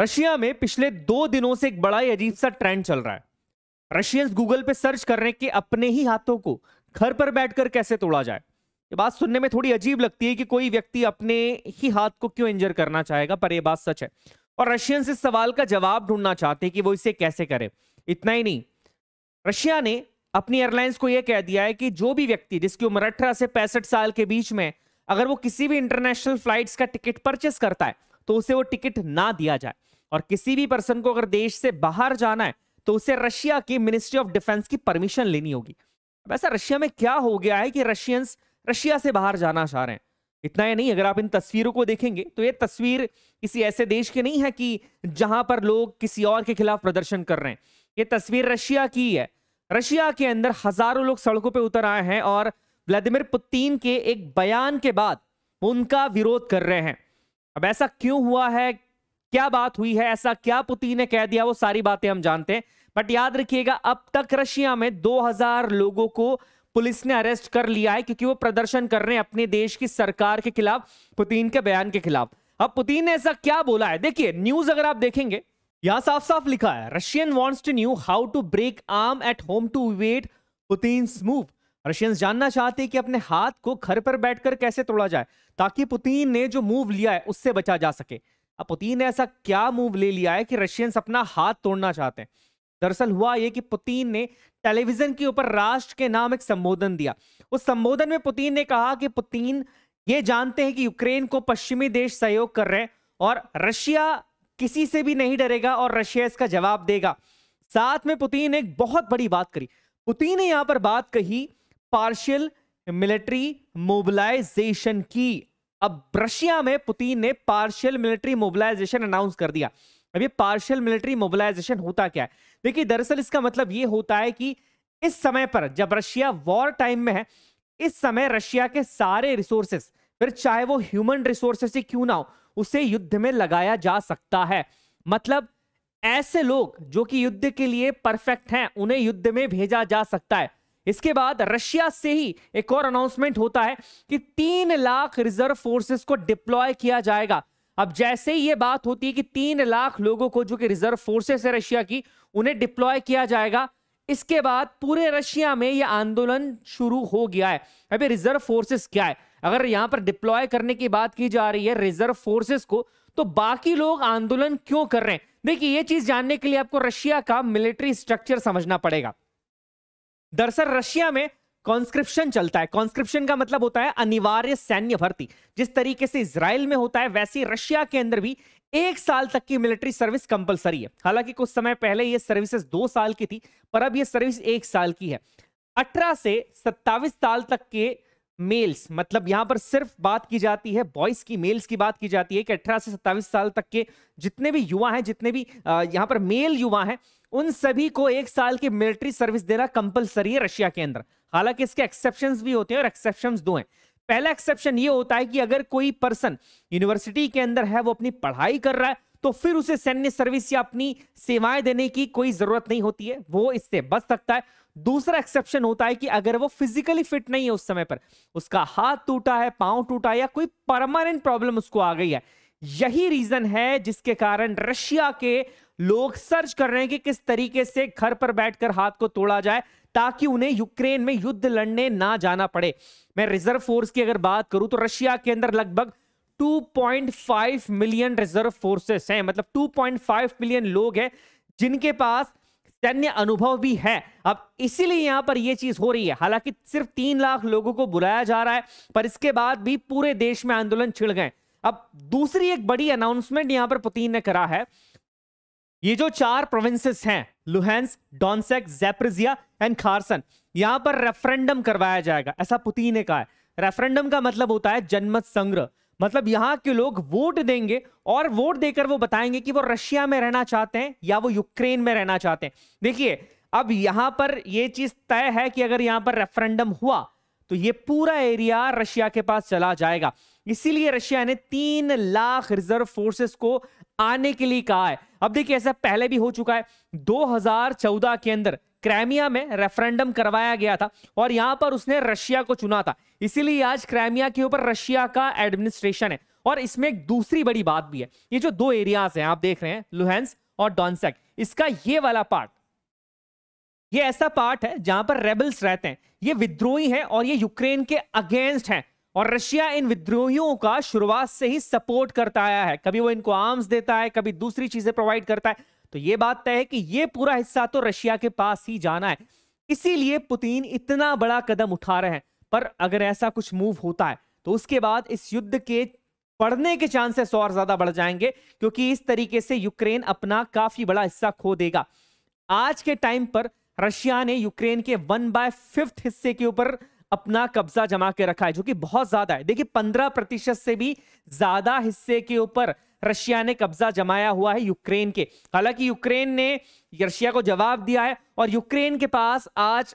Russia में पिछले दो दिनों से एक बड़ा ही अजीब सा ट्रेंड चल रहा है रशियंस गूगल पे सर्च कर रहे हैं कि अपने ही हाथों को घर पर बैठकर कैसे तोड़ा जाए ये बात सुनने में थोड़ी अजीब लगती है कि कोई व्यक्ति अपने ही हाथ को क्यों इंजर करना चाहेगा पर यह बात सच है और रशियंस इस सवाल का जवाब ढूंढना चाहते हैं कि वो इसे कैसे करे इतना ही नहीं रशिया ने अपनी एयरलाइंस को यह कह दिया है कि जो भी व्यक्ति जिसकी उम्र अठारह से पैंसठ साल के बीच में अगर वो किसी भी इंटरनेशनल फ्लाइट्स का टिकट परचेस करता है तो उसे वो टिकट ना दिया जाए और किसी भी पर्सन को अगर देश से बाहर जाना है तो उसे रशिया की मिनिस्ट्री ऑफ डिफेंस की परमिशन लेनी होगी वैसा ऐसा रशिया में क्या हो गया है कि रशियंस रशिया से बाहर जाना चाह रहे हैं इतना ही नहीं अगर आप इन तस्वीरों को देखेंगे तो ये तस्वीर किसी ऐसे देश के नहीं है कि जहां पर लोग किसी और के खिलाफ प्रदर्शन कर रहे हैं ये तस्वीर रशिया की है रशिया के अंदर हजारों लोग सड़कों पर उतर आए हैं और व्लादिमिर पुतिन के एक बयान के बाद उनका विरोध कर रहे हैं अब ऐसा क्यों हुआ है क्या बात हुई है ऐसा क्या पुतिन ने कह दिया वो सारी बातें हम जानते हैं बट याद रखिएगा अब तक रशिया में 2000 लोगों को पुलिस ने अरेस्ट कर लिया है क्योंकि वो प्रदर्शन कर रहे हैं अपने देश की सरकार के खिलाफ पुतिन के बयान के खिलाफ अब पुतिन ने ऐसा क्या बोला है देखिए न्यूज अगर आप देखेंगे यहां साफ साफ लिखा है Russian wants to know how to break arm at home to wait Putin move Russians जानना चाहते हैं कि अपने हाथ को घर पर बैठकर कैसे तोड़ा जाए ताकि पुतिन ने जो मूव लिया है उससे बचा जा सके अब पुतिन ने ऐसा क्या मूव ले लिया है कि रशियंस अपना हाथ तोड़ना चाहते हैं दरअसल हुआ यह कि पुतिन ने टेलीविजन के ऊपर राष्ट्र के नाम एक संबोधन दिया उस संबोधन में पुतिन ने कहा कि पुतिन ये जानते हैं कि यूक्रेन को पश्चिमी देश सहयोग कर रहे हैं और रशिया किसी से भी नहीं डरेगा और रशिया इसका जवाब देगा साथ में पुतिन ने एक बहुत बड़ी बात करी पुतिन ने यहां पर बात कही पार्शियल मिलिट्री मोबिलाइजेशन की अब रशिया में पुतिन ने पार्शियल मिलिट्री मोबिलाइजेशन अनाउंस कर दिया अब ये पार्शियल मिलिट्री मोबिलाइजेशन होता क्या है देखिए दरअसल इसका मतलब ये होता है कि इस समय पर जब रशिया वॉर टाइम में है इस समय रशिया के सारे रिसोर्सेस फिर चाहे वो ह्यूमन रिसोर्सेस ही क्यों ना हो उसे युद्ध में लगाया जा सकता है मतलब ऐसे लोग जो कि युद्ध के लिए परफेक्ट हैं उन्हें युद्ध में भेजा जा सकता है इसके बाद रशिया से ही एक और अनाउंसमेंट होता है कि तीन लाख रिजर्व फोर्सेस को डिप्लॉय किया जाएगा अब जैसे ही ये बात होती है कि तीन लाख लोगों को जो कि रिजर्व फोर्सेस है रशिया की उन्हें डिप्लॉय किया जाएगा इसके बाद पूरे रशिया में यह आंदोलन शुरू हो गया है अभी रिजर्व फोर्सेस क्या है अगर यहां पर डिप्लॉय करने की बात की जा रही है रिजर्व फोर्सेस को तो बाकी लोग आंदोलन क्यों कर रहे हैं देखिए ये चीज जानने के लिए आपको रशिया का मिलिट्री स्ट्रक्चर समझना पड़ेगा दरअसल रशिया में कॉन्स्क्रिप्शन चलता है कॉन्स्क्रिप्शन का मतलब होता है अनिवार्य सैन्य भर्ती जिस तरीके से इसराइल में होता है वैसे रशिया के अंदर भी एक साल तक की मिलिट्री सर्विस कंपलसरी है हालांकि कुछ समय पहले ये सर्विसेज दो साल की थी पर अब ये सर्विस एक साल की है अठारह से सत्तावीस साल तक के मेल्स मतलब यहां पर सिर्फ बात की जाती है बॉयज की मेल्स की बात की जाती है कि अठारह से सत्ताईस साल तक के जितने भी युवा हैं जितने भी यहां पर मेल युवा हैं उन सभी को एक साल की मिलिट्री सर्विस देना कंपलसरी है रशिया के अंदर हालांकि इसके एक्सेप्शन भी होते हैं और एक्सेप्शन दो हैं पहला एक्सेप्शन ये होता है कि अगर कोई पर्सन यूनिवर्सिटी के अंदर है वो अपनी पढ़ाई कर रहा है तो फिर उसे सैन्य सर्विस या अपनी सेवाएं देने की कोई जरूरत नहीं होती है वो इससे बच सकता है दूसरा एक्सेप्शन होता है कि अगर वो फिजिकली फिट नहीं है उस समय पर उसका हाथ टूटा है पांव टूटा है या कोई परमानेंट प्रॉब्लम उसको आ गई है यही रीजन है जिसके कारण रशिया के लोग सर्च कर रहे हैं कि किस तरीके से घर पर बैठकर हाथ को तोड़ा जाए ताकि उन्हें यूक्रेन में युद्ध लड़ने ना जाना पड़े मैं रिजर्व फोर्स की अगर बात करूं तो रशिया के अंदर लगभग 2.5 मिलियन रिजर्व फोर्सेस हैं मतलब 2.5 मिलियन लोग हैं जिनके पास सैन्य अनुभव भी है अब इसीलिए यहां पर यह चीज हो रही है हालांकि सिर्फ तीन लाख लोगों को बुलाया जा रहा है पर इसके बाद भी पूरे देश में आंदोलन छिड़ गए अब दूसरी एक बड़ी अनाउंसमेंट यहां पर पुतिन ने करा है ये जो चार प्रोविंसेस हैं लुहेंस डॉन्सेक जैप्रिजिया एंड खारसन यहां पर रेफरेंडम करवाया जाएगा ऐसा पुतिन ने कहा है रेफरेंडम का मतलब होता है जनमत संग्रह मतलब यहाँ के लोग वोट देंगे और वोट देकर वो बताएंगे कि वो रशिया में रहना चाहते हैं या वो यूक्रेन में रहना चाहते हैं देखिए अब यहां पर ये चीज तय है कि अगर यहां पर रेफरेंडम हुआ तो ये पूरा एरिया रशिया के पास चला जाएगा इसीलिए रशिया ने तीन लाख रिजर्व फोर्सेस को आने के लिए कहा है अब देखिए ऐसा पहले भी हो चुका है 2014 के अंदर क्राइमिया में रेफरेंडम करवाया गया था और यहां पर उसने रशिया को चुना था इसीलिए आज क्राइमिया के ऊपर रशिया का एडमिनिस्ट्रेशन है और इसमें एक दूसरी बड़ी बात भी है ये जो दो एरियाज हैं आप देख रहे हैं लुहेंस और डॉन्सेक इसका ये वाला पार्ट ये ऐसा पार्ट है जहां पर रेबल्स रहते हैं ये विद्रोही हैं और ये यूक्रेन के अगेंस्ट हैं और रशिया इन विद्रोहियों का शुरुआत से ही सपोर्ट करता आया है कभी वो इनको आर्म्स देता है कभी दूसरी चीजें प्रोवाइड करता है तो ये बात तय है कि ये पूरा हिस्सा तो रशिया के पास ही जाना है इसीलिए पुतिन इतना बड़ा कदम उठा रहे हैं पर अगर ऐसा कुछ मूव होता है तो उसके बाद इस युद्ध के पड़ने के चांसेस और ज्यादा बढ़ जाएंगे क्योंकि इस तरीके से यूक्रेन अपना काफी बड़ा हिस्सा खो देगा आज के टाइम पर रशिया ने यूक्रेन के वन बाय फिफ्थ हिस्से के ऊपर अपना कब्जा जमा के रखा है जो कि बहुत ज्यादा है देखिए पंद्रह प्रतिशत से भी ज्यादा हिस्से के ऊपर रशिया ने कब्जा जमाया हुआ है यूक्रेन के हालांकि यूक्रेन ने रशिया को जवाब दिया है और यूक्रेन के पास आज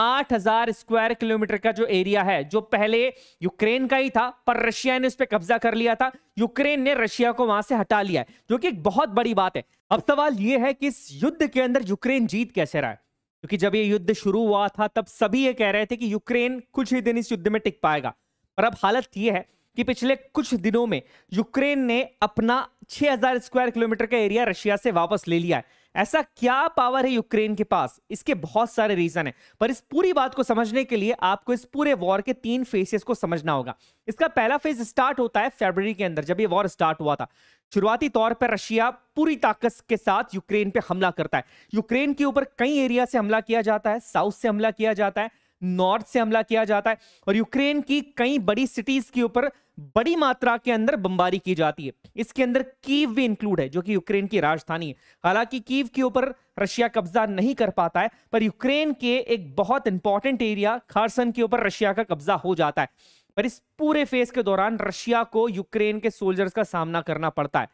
8000 स्क्वायर किलोमीटर का जो एरिया है जो पहले यूक्रेन का ही था पर रशिया ने उस पर कब्जा कर लिया था यूक्रेन ने रशिया को वहां से हटा लिया है जो कि एक बहुत बड़ी बात है अब सवाल यह है कि इस युद्ध के अंदर यूक्रेन जीत कैसे रहा है क्योंकि जब ये युद्ध शुरू हुआ था तब सभी ये कह रहे थे कि यूक्रेन कुछ ही दिन इस युद्ध में टिक पाएगा और अब हालत ये है कि पिछले कुछ दिनों में यूक्रेन ने अपना 6000 स्क्वायर किलोमीटर का एरिया रशिया से वापस ले लिया है ऐसा क्या पावर है यूक्रेन के पास इसके बहुत सारे रीजन है पर इस पूरी बात को समझने के लिए आपको इस पूरे वॉर के तीन फेसेस को समझना होगा इसका पहला फेज स्टार्ट होता है फेबर के अंदर जब ये वॉर स्टार्ट हुआ था शुरुआती तौर पर रशिया पूरी ताकत के साथ यूक्रेन पे हमला करता है यूक्रेन के ऊपर कई एरिया से हमला किया जाता है साउथ से हमला किया जाता है नॉर्थ से हमला किया जाता है और यूक्रेन की कई बड़ी सिटीज के ऊपर बड़ी मात्रा के अंदर बमबारी की जाती है इसके अंदर कीव भी इंक्लूड है जो कि यूक्रेन की राजधानी है हालांकि कीव के ऊपर रशिया कब्जा नहीं कर पाता है पर यूक्रेन के एक बहुत इंपॉर्टेंट एरिया खारसन के ऊपर रशिया का कब्जा हो जाता है पर इस पूरे फेज के दौरान रशिया को यूक्रेन के सोल्जर्स का सामना करना पड़ता है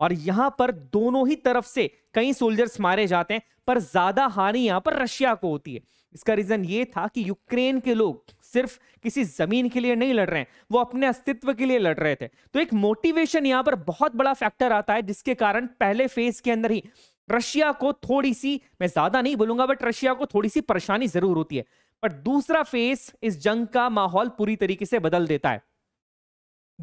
और यहां पर दोनों ही तरफ से कई सोल्जर्स मारे जाते हैं पर ज्यादा हानि यहां पर रशिया को होती है इसका रीजन ये था कि यूक्रेन के लोग सिर्फ किसी जमीन के लिए नहीं लड़ रहे हैं वो अपने अस्तित्व के लिए लड़ रहे थे तो एक मोटिवेशन यहां पर बहुत बड़ा फैक्टर आता है जिसके कारण पहले फेज के अंदर ही रशिया को थोड़ी सी मैं ज्यादा नहीं बोलूंगा बट रशिया को थोड़ी सी परेशानी जरूर होती है बट दूसरा फेज इस जंग का माहौल पूरी तरीके से बदल देता है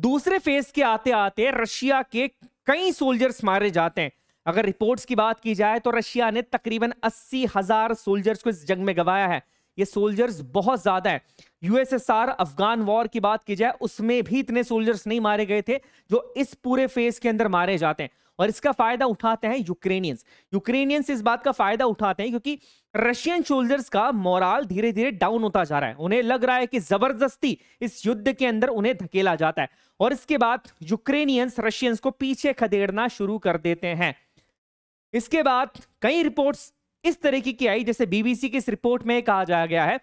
दूसरे फेज के आते आते रशिया के कई सोल्जर्स मारे जाते हैं अगर रिपोर्ट्स की बात की जाए तो रशिया ने तकरीबन अस्सी हजार सोल्जर्स को इस जंग में गवाया है ये सोल्जर्स बहुत ज्यादा है यूएसएसआर अफगान वॉर की बात की जाए उसमें भी इतने सोल्जर्स नहीं मारे गए थे जो इस पूरे फेज के अंदर मारे जाते हैं और इसका फायदा उठाते हैं यूक्रेनियंस यूक्रेनियंस इस बात का फायदा उठाते हैं क्योंकि रशियन सोल्जर्स का मोराल धीरे धीरे डाउन होता जा रहा है उन्हें लग रहा है कि जबरदस्ती इस युद्ध के अंदर उन्हें धकेला जाता है और इसके बाद यूक्रेनियंस रशियंस को पीछे खदेड़ना शुरू कर देते हैं इसके बाद कई रिपोर्ट्स इस तरीके की आई जैसे बीबीसी की इस रिपोर्ट में कहा जाया गया है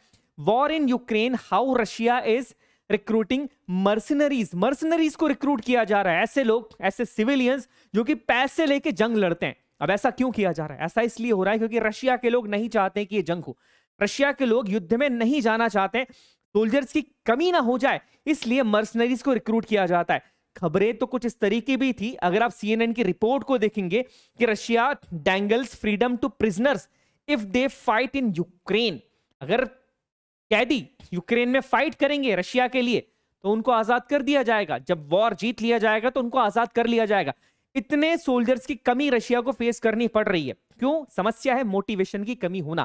war in Ukraine how Russia is recruiting mercenaries mercenaries को रिक्रूट किया जा रहा है ऐसे लोग ऐसे सिविलियंस जो कि पैसे लेके जंग लड़ते हैं अब ऐसा क्यों किया जा रहा है ऐसा इसलिए हो रहा है क्योंकि रशिया के लोग नहीं चाहते कि ये जंग हो रशिया के लोग युद्ध में नहीं जाना चाहते सोल्जर्स की कमी ना हो जाए इसलिए मर्सनरीज को रिक्रूट किया जाता है खबरें तो कुछ इस तरीके भी थी अगर आप सीएनएन की रिपोर्ट को देखेंगे कि Russia dangles freedom to prisoners if they fight in Ukraine अगर कैदी यूक्रेन में फाइट करेंगे रशिया के लिए तो उनको आजाद कर दिया जाएगा जब वॉर जीत लिया जाएगा तो उनको आजाद कर लिया जाएगा इतने सोल्जर्स की कमी रशिया को फेस करनी पड़ रही है क्यों समस्या है मोटिवेशन की कमी होना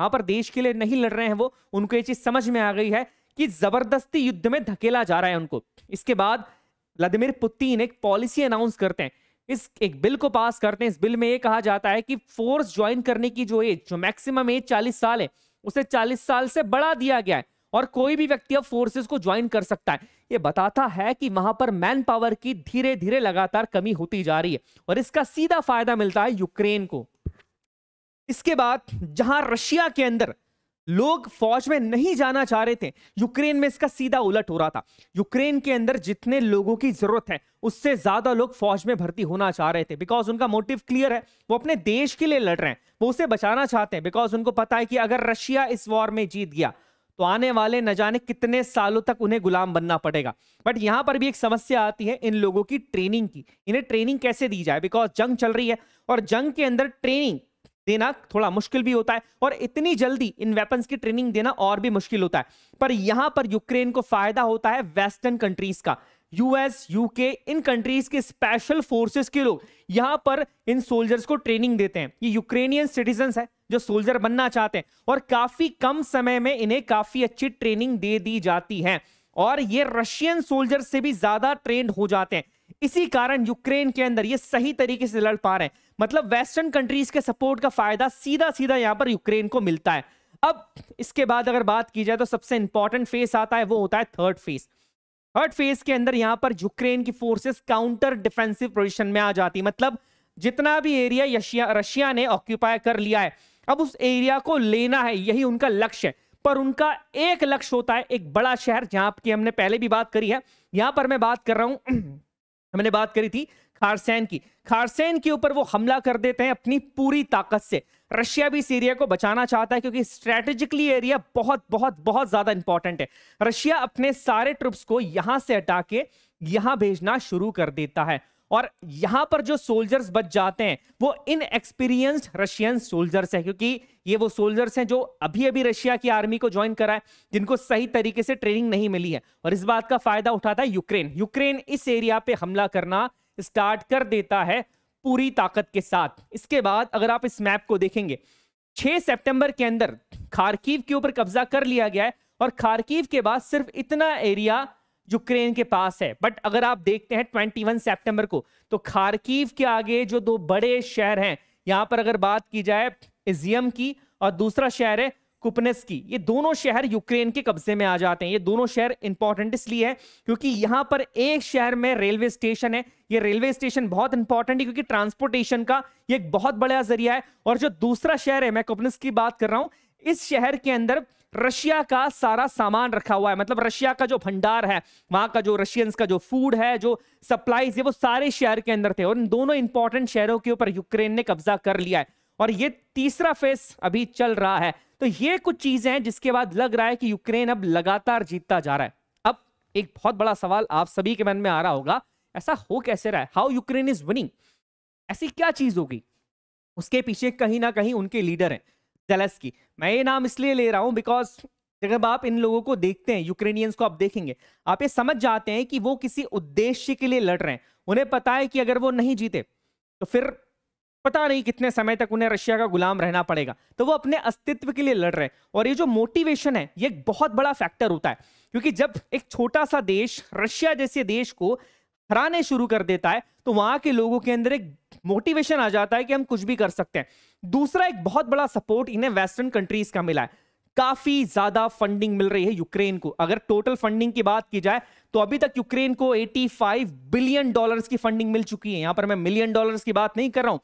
वहां पर देश के लिए नहीं लड़ रहे हैं वो उनको ये चीज समझ में आ गई है कि जबरदस्ती युद्ध में धकेला जा रहा है उनको इसके बाद व्लादिमिर पुतिन एक पॉलिसी अनाउंस करते हैं इस एक बिल को पास करते हैं इस बिल में ये कहा जाता है कि फोर्स ज्वाइन करने की जो एज जो मैक्सिमम एज 40 साल है उसे 40 साल से बढ़ा दिया गया है और कोई भी व्यक्ति अब फोर्सेस को ज्वाइन कर सकता है ये बताता है कि वहां पर मैन पावर की धीरे धीरे लगातार कमी होती जा रही है और इसका सीधा फायदा मिलता है यूक्रेन को इसके बाद जहां रशिया के अंदर लोग फौज में नहीं जाना चाह रहे थे यूक्रेन में इसका सीधा उलट हो रहा था यूक्रेन के अंदर जितने लोगों की जरूरत है उससे ज्यादा लोग फौज में भर्ती होना चाह रहे थे बिकॉज उनका मोटिव क्लियर है वो अपने देश के लिए लड़ रहे हैं वो उसे बचाना चाहते हैं बिकॉज उनको पता है कि अगर रशिया इस वॉर में जीत गया तो आने वाले न जाने कितने सालों तक उन्हें गुलाम बनना पड़ेगा बट यहां पर भी एक समस्या आती है इन लोगों की ट्रेनिंग की इन्हें ट्रेनिंग कैसे दी जाए बिकॉज जंग चल रही है और जंग के अंदर ट्रेनिंग देना थोड़ा मुश्किल भी होता है और इतनी जल्दी इन वेपन्स की ट्रेनिंग देना और भी मुश्किल होता है पर यहां पर यूक्रेन को फायदा होता है वेस्टर्न कंट्रीज का यूएस यूके इन कंट्रीज के स्पेशल फोर्सेस के लोग यहां पर इन सोल्जर्स को ट्रेनिंग देते हैं ये यूक्रेनियन सिटीजन है जो सोल्जर बनना चाहते हैं और काफी कम समय में इन्हें काफी अच्छी ट्रेनिंग दे दी जाती है और ये रशियन सोल्जर से भी ज्यादा ट्रेंड हो जाते हैं इसी कारण यूक्रेन के अंदर ये सही तरीके से लड़ पा रहे हैं मतलब वेस्टर्न कंट्रीज के सपोर्ट का फायदा सीधा सीधा यहां पर यूक्रेन को मिलता है अब इसके बाद अगर बात की जाए तो सबसे इंपॉर्टेंट फेस आता है वो होता है थर्ड फेस थर्ड फेज के अंदर यहाँ पर यूक्रेन की फोर्सेस काउंटर डिफेंसिव पोजिशन में आ जाती मतलब जितना भी एरिया रशिया ने ऑक्यूपाई कर लिया है अब उस एरिया को लेना है यही उनका लक्ष्य है पर उनका एक लक्ष्य होता है एक बड़ा शहर जहां की हमने पहले भी बात करी है यहां पर मैं बात कर रहा हूं हमने बात करी थी खारसैन की खारसैन के ऊपर वो हमला कर देते हैं अपनी पूरी ताकत से रशिया भी सीरिया को बचाना चाहता है क्योंकि स्ट्रेटेजिकली एरिया बहुत बहुत बहुत ज्यादा इंपॉर्टेंट है रशिया अपने सारे ट्रुप्स को यहां से हटा के यहां भेजना शुरू कर देता है और यहां पर जो सोल्जर्स बच जाते हैं वो इनएक्सपीरियंस्ड रशियन सोल्जर्स हैं क्योंकि ये वो सोल्जर्स हैं जो अभी अभी रशिया की आर्मी को ज्वाइन करा है जिनको सही तरीके से ट्रेनिंग नहीं मिली है और इस बात का फायदा उठाता है यूक्रेन यूक्रेन इस एरिया पे हमला करना स्टार्ट कर देता है पूरी ताकत के साथ इसके बाद अगर आप इस मैप को देखेंगे 6 सितंबर के अंदर खारकीव के ऊपर कब्जा कर लिया गया है और खारकीव के बाद सिर्फ इतना एरिया यूक्रेन के पास है बट अगर आप देखते हैं 21 सितंबर को तो खारकीव के आगे जो दो बड़े शहर हैं यहां पर अगर बात की जाए इजियम की और दूसरा शहर है कुपनेस्की ये दोनों शहर यूक्रेन के कब्जे में आ जाते हैं ये दोनों शहर इंपॉर्टेंट इसलिए है क्योंकि यहां पर एक शहर में रेलवे स्टेशन है ये रेलवे स्टेशन बहुत इंपॉर्टेंट है क्योंकि ट्रांसपोर्टेशन का ये एक बहुत बड़ा जरिया है और जो दूसरा शहर है मैं कुपनेस की बात कर रहा हूं इस शहर के अंदर रशिया का सारा सामान रखा हुआ है मतलब रशिया का जो भंडार है वहां का जो रशियंस का जो फूड है जो सप्लाईज है वो सारे शहर के अंदर थे और इन दोनों इंपॉर्टेंट शहरों के ऊपर यूक्रेन ने कब्जा कर लिया है और ये तीसरा फेस अभी चल रहा है तो ये कुछ चीजें हैं जिसके बाद लग रहा है कि यूक्रेन अब लगातार जीतता जा रहा है अब एक बहुत बड़ा सवाल आप सभी के मन में आ रहा होगा ऐसा हो कैसे रहा है हाउ यूक्रेन इज विनिंग ऐसी क्या चीज होगी उसके पीछे कहीं ना कहीं उनके लीडर हैं की मैं ये नाम इसलिए ले रहा हूं बिकॉज जब आप इन लोगों को देखते हैं यूक्रेनियंस को आप देखेंगे आप ये समझ जाते हैं कि वो किसी उद्देश्य के लिए लड़ रहे हैं उन्हें पता है कि अगर वो नहीं जीते तो फिर पता नहीं कितने समय तक उन्हें रशिया का गुलाम रहना पड़ेगा तो वो अपने अस्तित्व के लिए लड़ रहे हैं और ये जो मोटिवेशन है ये एक बहुत बड़ा फैक्टर होता है क्योंकि जब एक छोटा सा देश रशिया जैसे देश को हराने शुरू कर देता है तो वहां के लोगों के अंदर एक मोटिवेशन आ जाता है कि हम कुछ भी कर सकते हैं दूसरा एक बहुत बड़ा सपोर्ट इन्हें वेस्टर्न कंट्रीज का मिला है काफी ज्यादा फंडिंग मिल रही है यूक्रेन को अगर टोटल फंडिंग की बात की जाए तो अभी तक यूक्रेन को 85 बिलियन डॉलर्स की फंडिंग मिल चुकी है यहां पर मैं मिलियन डॉलर्स की बात नहीं कर रहा हूं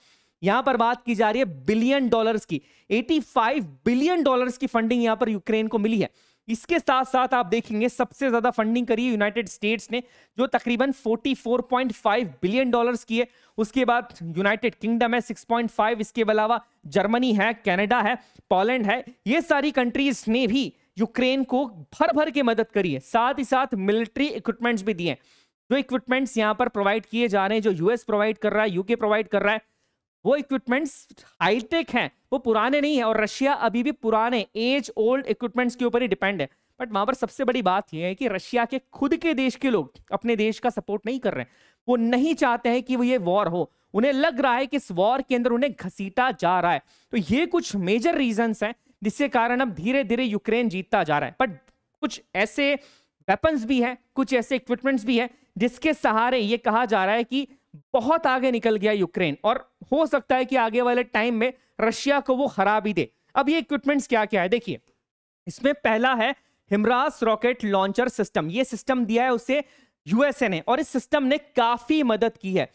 यहां पर बात की जा रही है बिलियन डॉलर्स की 85 बिलियन डॉलर्स की फंडिंग यहां पर यूक्रेन को मिली है इसके साथ साथ आप देखेंगे सबसे ज्यादा फंडिंग करी है यूनाइटेड स्टेट्स ने जो तकरीबन 44.5 बिलियन डॉलर्स की है उसके बाद यूनाइटेड किंगडम है 6.5 इसके अलावा जर्मनी है कनाडा है पोलैंड है ये सारी कंट्रीज ने भी यूक्रेन को भर भर के मदद करी है साथ ही साथ मिलिट्री इक्विपमेंट्स भी दिए जो इक्विपमेंट्स यहाँ पर प्रोवाइड किए जा रहे हैं जो यूएस प्रोवाइड कर रहा है यूके प्रोवाइड कर रहा है वो इक्विपमेंट्स हाईटेक हैं वो पुराने नहीं है और रशिया अभी भी पुराने एज ओल्ड इक्विपमेंट्स के ऊपर ही डिपेंड है बट वहां पर सबसे बड़ी बात यह है कि रशिया के खुद के देश के लोग अपने देश का सपोर्ट नहीं कर रहे वो नहीं चाहते हैं कि वो ये वॉर हो उन्हें लग रहा है कि इस वॉर के अंदर उन्हें घसीटा जा रहा है तो ये कुछ मेजर रीजन है जिसके कारण अब धीरे धीरे यूक्रेन जीतता जा रहा है बट कुछ ऐसे वेपन्स भी हैं कुछ ऐसे इक्विपमेंट्स भी हैं जिसके सहारे ये कहा जा रहा है कि बहुत आगे निकल गया यूक्रेन और हो सकता है कि आगे वाले टाइम में रशिया को वो हरा भी दे अब ये इक्विपमेंट्स क्या क्या है देखिए इसमें पहला है हिमरास रॉकेट लॉन्चर सिस्टम ये सिस्टम दिया है उसे यूएसए ने और इस सिस्टम ने काफी मदद की है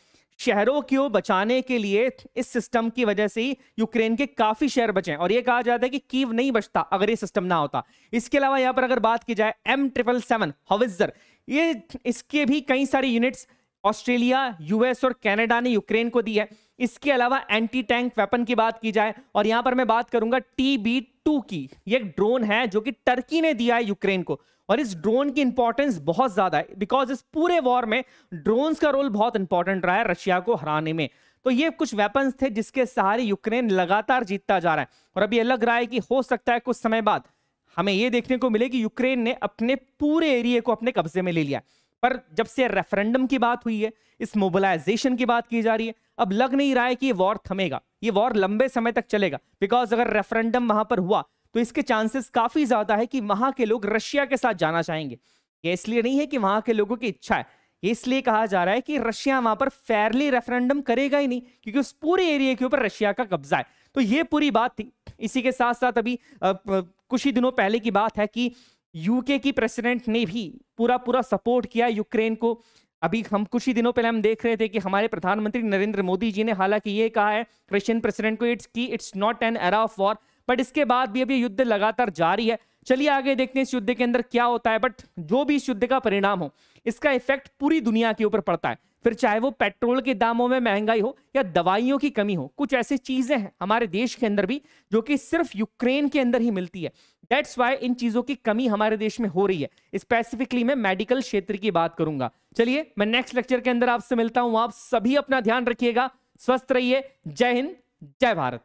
शहरों को बचाने के लिए इस सिस्टम की वजह से ही यूक्रेन के काफी शहर बचे हैं और यह कहा जाता है कि कीव नहीं बचता अगर ये सिस्टम ना होता इसके अलावा यहां पर अगर बात की जाए एम ट्रिपल सेवन हविजर ये इसके भी कई सारी यूनिट्स ऑस्ट्रेलिया यूएस और कनाडा ने यूक्रेन को दी है इसके अलावा एंटी टैंक वेपन की बात की जाए और यहां पर मैं बात करूंगा टी बी टू की ये ड्रोन है जो कि टर्की ने दिया है यूक्रेन को और इस ड्रोन की इंपॉर्टेंस बहुत ज्यादा है बिकॉज इस पूरे वॉर में ड्रोन का रोल बहुत इंपॉर्टेंट रहा है रशिया को हराने में तो ये कुछ वेपन्स थे जिसके सहारे यूक्रेन लगातार जीतता जा रहा है और अभी लग रहा है कि हो सकता है कुछ समय बाद हमें ये देखने को मिले कि यूक्रेन ने अपने पूरे एरिया को अपने कब्जे में ले लिया पर जब से रेफरेंडम की बात हुई है इस मोबिलाइजेशन की बात की जा रही है अब लग नहीं रहा है कि ये वॉर थमेगा ये वॉर लंबे समय तक चलेगा बिकॉज अगर रेफरेंडम वहां पर हुआ तो इसके चांसेस काफी ज्यादा है कि वहां के लोग रशिया के साथ जाना चाहेंगे ये इसलिए नहीं है कि वहां के लोगों की इच्छा है इसलिए कहा जा रहा है कि रशिया वहां पर फेयरली रेफरेंडम करेगा ही नहीं क्योंकि उस पूरे एरिया के ऊपर रशिया का कब्जा है तो ये पूरी बात थी इसी के साथ साथ अभी कुछ ही दिनों पहले की बात है कि यूके की प्रेसिडेंट ने भी पूरा पूरा सपोर्ट किया यूक्रेन को अभी हम कुछ ही दिनों पहले हम देख रहे थे कि हमारे प्रधानमंत्री नरेंद्र मोदी जी ने हालांकि ये कहा है रशियन प्रेसिडेंट को इट्स की it's not an era of war but इसके बाद भी अभी युद्ध लगातार जारी है चलिए आगे देखते हैं इस युद्ध के अंदर क्या होता है बट जो भी इस युद्ध का परिणाम हो इसका इफेक्ट पूरी दुनिया के ऊपर पड़ता है फिर चाहे वो पेट्रोल के दामों में महंगाई हो या दवाइयों की कमी हो कुछ ऐसी चीजें हैं हमारे देश के अंदर भी जो कि सिर्फ यूक्रेन के अंदर ही मिलती है डेट्स वाई इन चीजों की कमी हमारे देश में हो रही है स्पेसिफिकली मैं मेडिकल क्षेत्र की बात करूंगा चलिए मैं नेक्स्ट लेक्चर के अंदर आपसे मिलता हूं आप सभी अपना ध्यान रखिएगा स्वस्थ रहिए जय हिंद जय भारत